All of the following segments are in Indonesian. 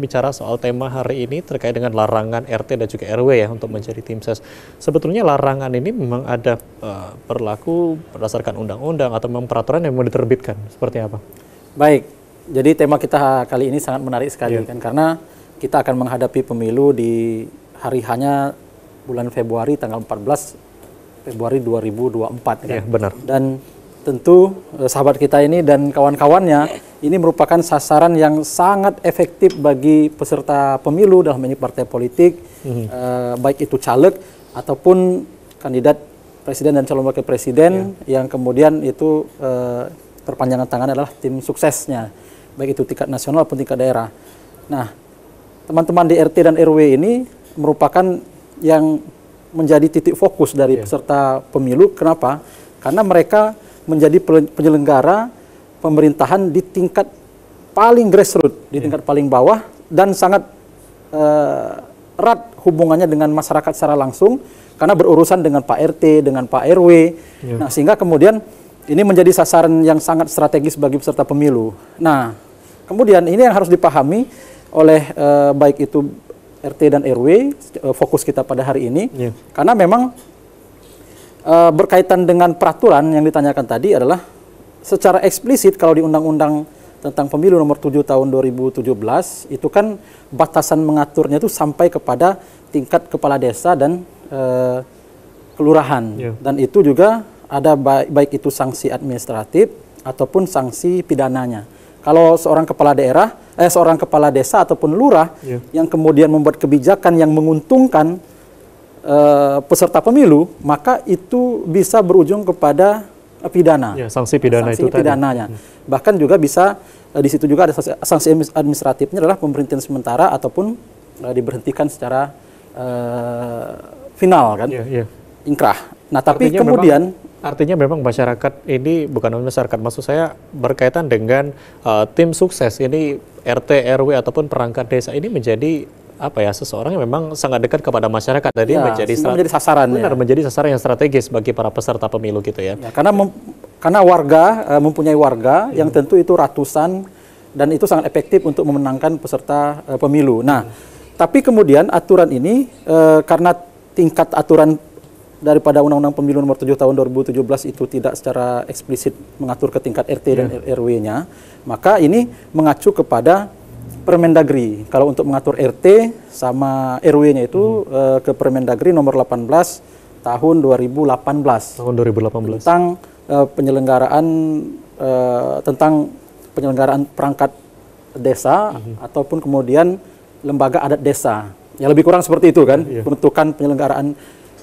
bicara soal tema hari ini terkait dengan larangan RT dan juga RW ya untuk menjadi tim ses. Sebetulnya larangan ini memang ada uh, berlaku berdasarkan undang-undang atau memang peraturan yang mau diterbitkan. Seperti apa? Baik. Jadi tema kita kali ini sangat menarik sekali yeah. kan karena kita akan menghadapi pemilu di hari hanya bulan Februari tanggal 14 Februari 2024 kan. Iya, benar. Dan tentu eh, sahabat kita ini dan kawan-kawannya ini merupakan sasaran yang sangat efektif bagi peserta pemilu dalam ini partai politik, mm-hmm. baik itu caleg ataupun kandidat presiden dan calon wakil presiden yeah. yang kemudian itu eh, perpanjangan tangan adalah tim suksesnya, baik itu tingkat nasional pun tingkat daerah. Nah, teman-teman di RT dan RW ini merupakan yang menjadi titik fokus dari yeah. peserta pemilu. Kenapa? Karena mereka menjadi penyelenggara pemerintahan di tingkat paling grassroots, di iya. tingkat yeah. paling bawah dan sangat uh, erat hubungannya dengan masyarakat secara langsung karena berurusan dengan Pak RT, dengan Pak RW. Yeah. Nah, sehingga kemudian ini menjadi sasaran yang sangat strategis bagi peserta pemilu. Nah, kemudian ini yang harus dipahami oleh uh, baik itu RT dan RW uh, eh, fokus kita pada hari ini yeah. karena memang uh, berkaitan dengan peraturan yang ditanyakan tadi adalah secara eksplisit kalau di undang-undang tentang pemilu nomor 7 tahun 2017 itu kan batasan mengaturnya itu sampai kepada tingkat kepala desa dan e, kelurahan yeah. dan itu juga ada baik, baik itu sanksi administratif ataupun sanksi pidananya. Kalau seorang kepala daerah eh seorang kepala desa ataupun lurah yeah. yang kemudian membuat kebijakan yang menguntungkan e, peserta pemilu, maka itu bisa berujung kepada pidana. Ya, sanksi pidana sanksi itu pidananya. Hmm. Bahkan juga bisa uh, di situ juga ada sanksi administratifnya adalah pemberhentian sementara ataupun uh, diberhentikan secara uh, final kan. Ya, ya. Inkrah. Nah, tapi artinya kemudian memang, artinya memang masyarakat ini bukan hanya masyarakat maksud saya berkaitan dengan uh, tim sukses ini RT RW ataupun perangkat desa ini menjadi apa ya seseorang yang memang sangat dekat kepada masyarakat tadi ya, menjadi menjadi sasaran benar ya. menjadi sasaran yang strategis bagi para peserta pemilu gitu ya, ya karena mem, karena warga uh, mempunyai warga hmm. yang tentu itu ratusan dan itu sangat efektif untuk memenangkan peserta uh, pemilu nah hmm. tapi kemudian aturan ini uh, karena tingkat aturan daripada Undang-Undang Pemilu Nomor 7 Tahun 2017 itu tidak secara eksplisit mengatur ke tingkat RT yeah. dan iya. RW-nya, maka ini mengacu kepada Permendagri. Kalau untuk mengatur RT sama RW-nya itu hmm. e, ke Permendagri nomor 18 tahun 2018. Tahun 2018. Tentang e, penyelenggaraan e, tentang penyelenggaraan perangkat desa hmm. ataupun kemudian lembaga adat desa. Ya lebih kurang seperti itu kan yeah. penentukan penyelenggaraan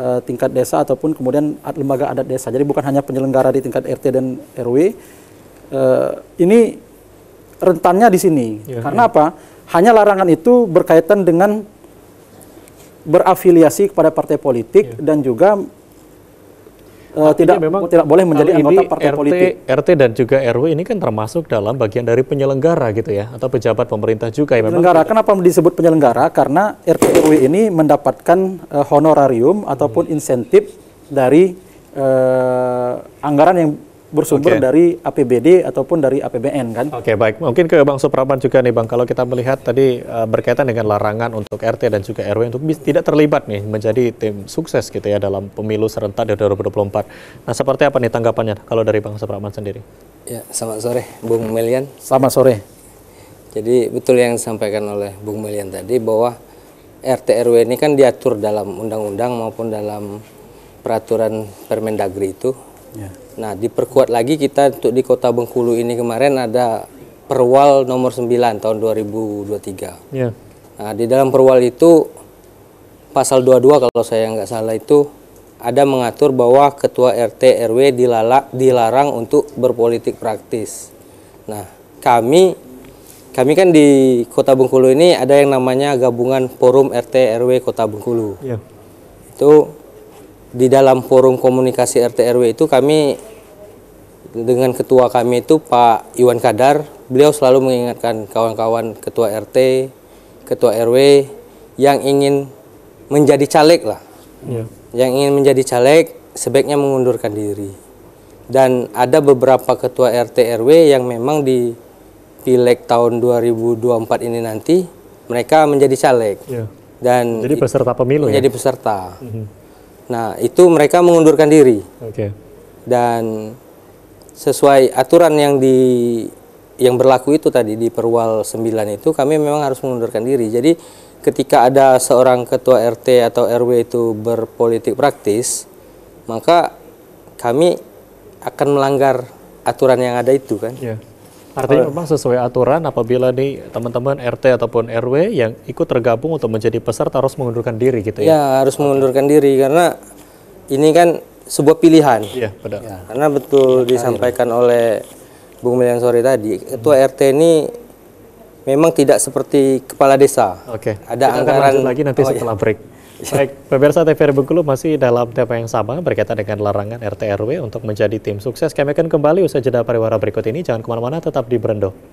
e, tingkat desa ataupun kemudian lembaga adat desa. Jadi bukan hanya penyelenggara di tingkat RT dan RW. Uh, ini rentannya di sini. Ya, Karena ya. apa? Hanya larangan itu berkaitan dengan berafiliasi kepada partai politik ya. dan juga uh, tidak memang tidak boleh menjadi anggota ini partai RT, politik. RT dan juga RW ini kan termasuk dalam bagian dari penyelenggara gitu ya atau pejabat pemerintah juga ya penyelenggara. memang. Kenapa disebut penyelenggara? Karena RT RW ini mendapatkan uh, honorarium hmm. ataupun insentif dari uh, anggaran yang bersumber okay. dari APBD ataupun dari APBN kan. Oke okay, baik, mungkin ke Bang Supraman juga nih Bang, kalau kita melihat tadi uh, berkaitan dengan larangan untuk RT dan juga RW untuk tidak terlibat nih menjadi tim sukses gitu ya dalam pemilu serentak di 2024. Nah seperti apa nih tanggapannya kalau dari Bang Supraman sendiri? Ya, selamat sore Bung Melian. Selamat sore. Jadi betul yang disampaikan oleh Bung Melian tadi bahwa RT RW ini kan diatur dalam undang-undang maupun dalam peraturan Permendagri itu Ya. Nah, diperkuat lagi kita untuk di Kota Bengkulu ini kemarin ada Perwal nomor 9 tahun 2023. Ya. Nah, di dalam Perwal itu pasal 22 kalau saya nggak salah itu ada mengatur bahwa ketua RT RW dilala, dilarang untuk berpolitik praktis. Nah, kami kami kan di Kota Bengkulu ini ada yang namanya gabungan Forum RT RW Kota Bengkulu. Ya. Itu di dalam forum komunikasi RT RW itu kami dengan ketua kami itu Pak Iwan Kadar, beliau selalu mengingatkan kawan-kawan ketua RT, ketua RW yang ingin menjadi caleg lah. Yeah. Yang ingin menjadi caleg sebaiknya mengundurkan diri. Dan ada beberapa ketua RT RW yang memang di Pileg tahun 2024 ini nanti mereka menjadi caleg. Yeah. Dan jadi peserta pemilu ya? menjadi ya. peserta. Mm -hmm Nah, itu mereka mengundurkan diri. Okay. Dan sesuai aturan yang di yang berlaku itu tadi di Perwal 9 itu kami memang harus mengundurkan diri. Jadi ketika ada seorang ketua RT atau RW itu berpolitik praktis, maka kami akan melanggar aturan yang ada itu kan. Yeah. Artinya memang sesuai aturan apabila nih teman-teman RT ataupun RW yang ikut tergabung untuk menjadi peserta harus mengundurkan diri gitu ya? Ya harus mengundurkan diri karena ini kan sebuah pilihan. Iya benar. Ya. Karena betul iya, disampaikan oleh Bung Milian sore tadi, ketua hmm. RT ini memang tidak seperti kepala desa. Oke. Okay. Ada Kita anggaran lagi nanti oh, setelah iya. break. Baik, pemirsa TVR Bengkulu masih dalam tema yang sama berkaitan dengan larangan RT RW untuk menjadi tim sukses. Kami akan kembali usai jeda pariwara berikut ini. Jangan kemana-mana, tetap di Brendo.